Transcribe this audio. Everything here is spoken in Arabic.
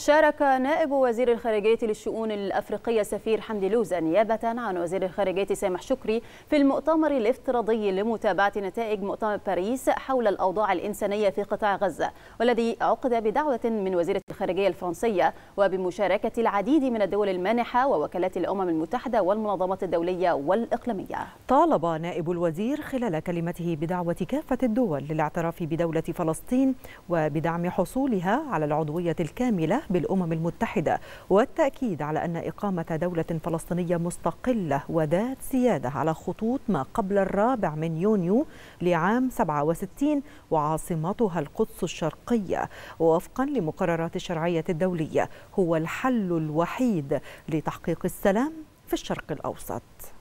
شارك نائب وزير الخارجية للشؤون الأفريقية سفير حمدي لوزة نيابة عن وزير الخارجية سامح شكري في المؤتمر الافتراضي لمتابعة نتائج مؤتمر باريس حول الأوضاع الإنسانية في قطاع غزة والذي عقد بدعوة من وزيرة الخارجية الفرنسية وبمشاركة العديد من الدول المانحة ووكالات الأمم المتحدة والمنظمات الدولية والإقليمية طالب نائب الوزير خلال كلمته بدعوة كافة الدول للاعتراف بدولة فلسطين وبدعم حصولها على العضوية الكاملة بالأمم المتحدة والتأكيد على أن إقامة دولة فلسطينية مستقلة وذات سيادة على خطوط ما قبل الرابع من يونيو لعام 67 وعاصمتها القدس الشرقية وفقا لمقررات الشرعية الدولية هو الحل الوحيد لتحقيق السلام في الشرق الأوسط